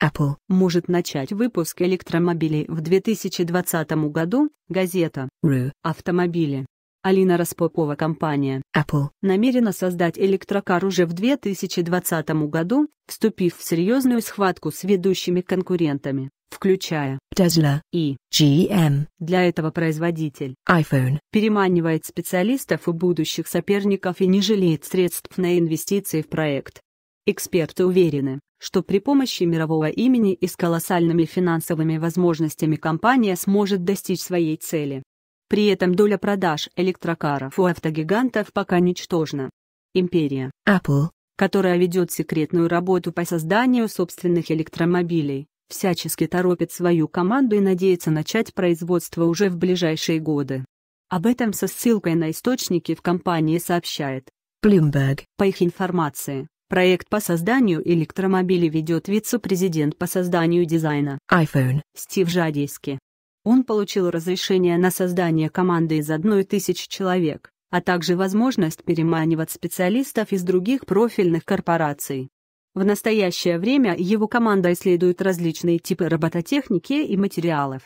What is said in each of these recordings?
Apple может начать выпуск электромобилей в 2020 году, газета RU «Автомобили». Алина Распопова компания Apple намерена создать электрокар уже в 2020 году, вступив в серьезную схватку с ведущими конкурентами, включая Tesla и GM. Для этого производитель iPhone переманивает специалистов у будущих соперников и не жалеет средств на инвестиции в проект. Эксперты уверены, что при помощи мирового имени и с колоссальными финансовыми возможностями компания сможет достичь своей цели. При этом доля продаж электрокаров у автогигантов пока ничтожна. Империя Apple, которая ведет секретную работу по созданию собственных электромобилей, всячески торопит свою команду и надеется начать производство уже в ближайшие годы. Об этом со ссылкой на источники в компании сообщает Bloomberg. По их информации, Проект по созданию электромобилей ведет вице-президент по созданию дизайна iPhone Стив Жадийский. Он получил разрешение на создание команды из одной тысячи человек, а также возможность переманивать специалистов из других профильных корпораций. В настоящее время его команда исследует различные типы робототехники и материалов.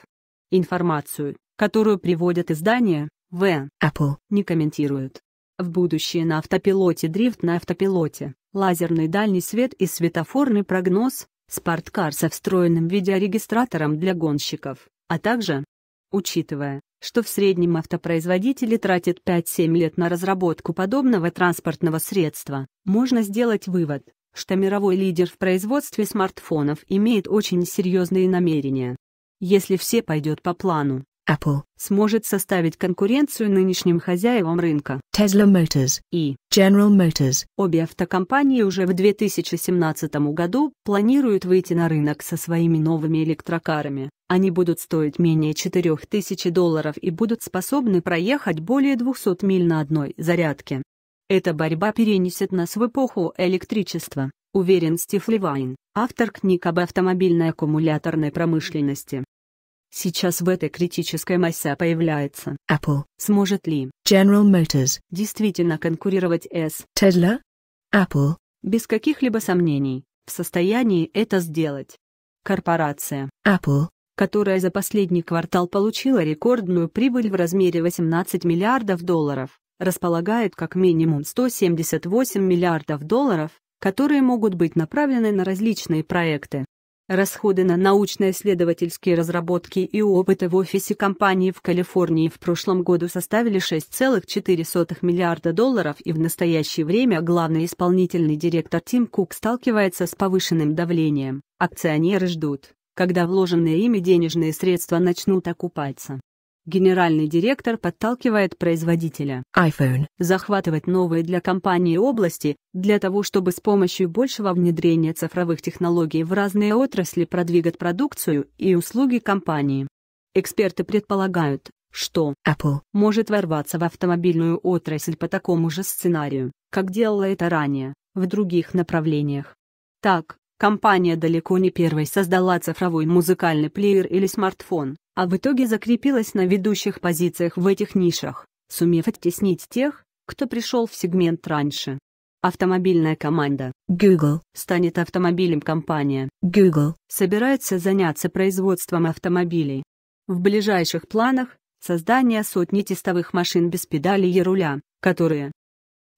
Информацию, которую приводят издания, в Apple не комментируют. В будущее на автопилоте дрифт на автопилоте лазерный дальний свет и светофорный прогноз, спорткар со встроенным видеорегистратором для гонщиков, а также, учитывая, что в среднем автопроизводители тратят 5-7 лет на разработку подобного транспортного средства, можно сделать вывод, что мировой лидер в производстве смартфонов имеет очень серьезные намерения. Если все пойдет по плану, Apple сможет составить конкуренцию нынешним хозяевам рынка Tesla Motors и General Motors. Обе автокомпании уже в 2017 году планируют выйти на рынок со своими новыми электрокарами. Они будут стоить менее 4000 долларов и будут способны проехать более 200 миль на одной зарядке. Эта борьба перенесет нас в эпоху электричества, уверен Стив Левайн, автор книг об автомобильной аккумуляторной промышленности сейчас в этой критической массе появляется. Apple. Сможет ли General Motors действительно конкурировать с Tesla? Apple. Без каких-либо сомнений, в состоянии это сделать. Корпорация Apple, которая за последний квартал получила рекордную прибыль в размере 18 миллиардов долларов, располагает как минимум 178 миллиардов долларов, которые могут быть направлены на различные проекты. Расходы на научно-исследовательские разработки и опыты в офисе компании в Калифорнии в прошлом году составили 6,4 миллиарда долларов и в настоящее время главный исполнительный директор Тим Кук сталкивается с повышенным давлением. Акционеры ждут, когда вложенные ими денежные средства начнут окупаться. Генеральный директор подталкивает производителя iPhone захватывать новые для компании области для того, чтобы с помощью большего внедрения цифровых технологий в разные отрасли продвигать продукцию и услуги компании. Эксперты предполагают, что Apple может ворваться в автомобильную отрасль по такому же сценарию, как делала это ранее, в других направлениях. Так, Компания далеко не первой создала цифровой музыкальный плеер или смартфон, а в итоге закрепилась на ведущих позициях в этих нишах, сумев оттеснить тех, кто пришел в сегмент раньше. Автомобильная команда Google станет автомобилем компания Google собирается заняться производством автомобилей. В ближайших планах создание сотни тестовых машин без педалей и руля, которые,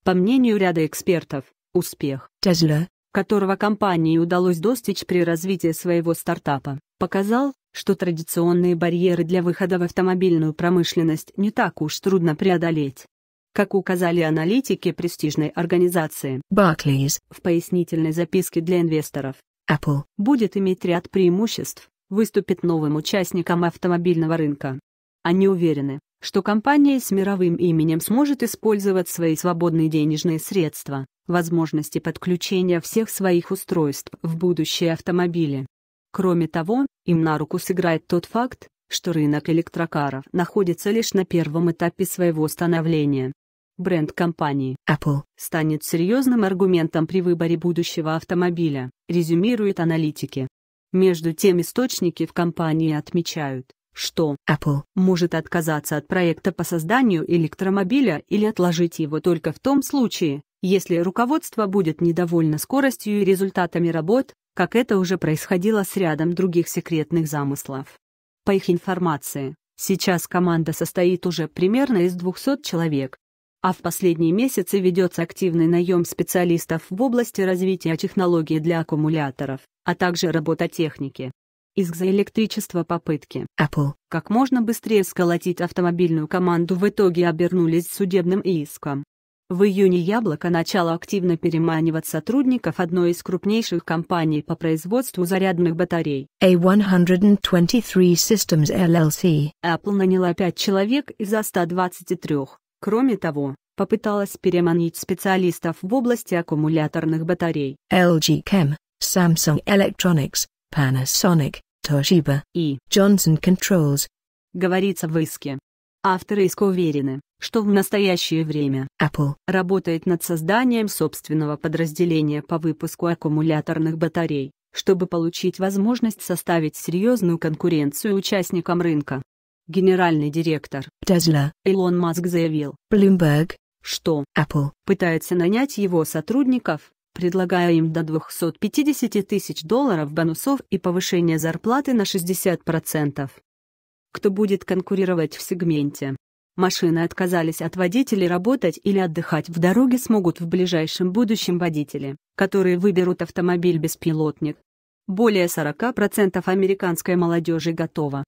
по мнению ряда экспертов, успех Tesla которого компании удалось достичь при развитии своего стартапа, показал, что традиционные барьеры для выхода в автомобильную промышленность не так уж трудно преодолеть. Как указали аналитики престижной организации Barclays в пояснительной записке для инвесторов, Apple будет иметь ряд преимуществ, выступит новым участником автомобильного рынка. Они уверены, что компания с мировым именем сможет использовать свои свободные денежные средства, возможности подключения всех своих устройств в будущие автомобили. Кроме того, им на руку сыграет тот факт, что рынок электрокаров находится лишь на первом этапе своего становления. Бренд компании Apple станет серьезным аргументом при выборе будущего автомобиля, резюмируют аналитики. Между тем источники в компании отмечают, что Apple может отказаться от проекта по созданию электромобиля или отложить его только в том случае, если руководство будет недовольно скоростью и результатами работ, как это уже происходило с рядом других секретных замыслов. По их информации, сейчас команда состоит уже примерно из 200 человек, а в последние месяцы ведется активный наем специалистов в области развития технологий для аккумуляторов, а также робототехники. Иск за электричество попытки Apple как можно быстрее сколотить автомобильную команду в итоге обернулись судебным иском. В июне Яблоко начало активно переманивать сотрудников одной из крупнейших компаний по производству зарядных батарей A123 Systems LLC. Apple наняла 5 человек из 123. Кроме того, попыталась переманить специалистов в области аккумуляторных батарей. LG Chem, Samsung Electronics, Panasonic, Toshiba и Johnson Controls. Говорится в иске. Авторы иска уверены, что в настоящее время Apple работает над созданием собственного подразделения по выпуску аккумуляторных батарей, чтобы получить возможность составить серьезную конкуренцию участникам рынка. Генеральный директор Tesla Илон Маск заявил Bloomberg, что Apple пытается нанять его сотрудников, предлагая им до 250 тысяч долларов бонусов и повышение зарплаты на 60%. Кто будет конкурировать в сегменте? Машины отказались от водителей работать или отдыхать в дороге смогут в ближайшем будущем водители, которые выберут автомобиль-беспилотник. Более 40% американской молодежи готова.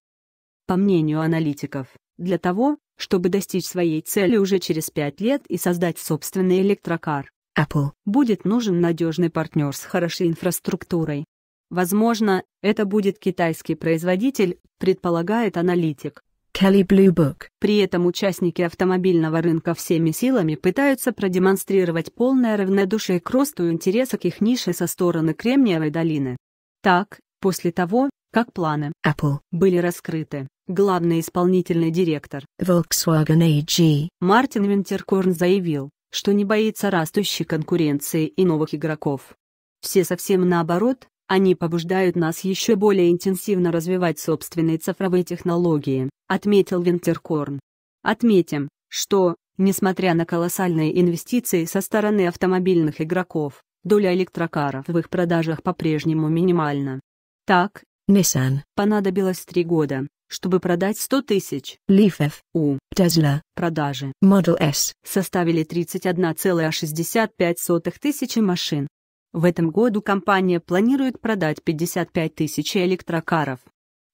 По мнению аналитиков, для того, чтобы достичь своей цели уже через 5 лет и создать собственный электрокар, Apple будет нужен надежный партнер с хорошей инфраструктурой. Возможно, это будет китайский производитель, предполагает аналитик. Kelly Blue Book. При этом участники автомобильного рынка всеми силами пытаются продемонстрировать полное равнодушие к росту интереса к их нише со стороны Кремниевой долины. Так, после того, как планы Apple были раскрыты, главный исполнительный директор Volkswagen AG Мартин Винтеркорн заявил, что не боится растущей конкуренции и новых игроков. Все совсем наоборот, они побуждают нас еще более интенсивно развивать собственные цифровые технологии, отметил Винтеркорн. Отметим, что, несмотря на колоссальные инвестиции со стороны автомобильных игроков, доля электрокаров в их продажах по-прежнему минимальна. Так, Nissan понадобилось три года, чтобы продать 100 тысяч Leaf у Tesla продажи Model S составили 31,65 тысячи машин. В этом году компания планирует продать 55 тысяч электрокаров.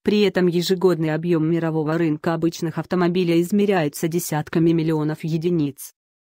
При этом ежегодный объем мирового рынка обычных автомобилей измеряется десятками миллионов единиц.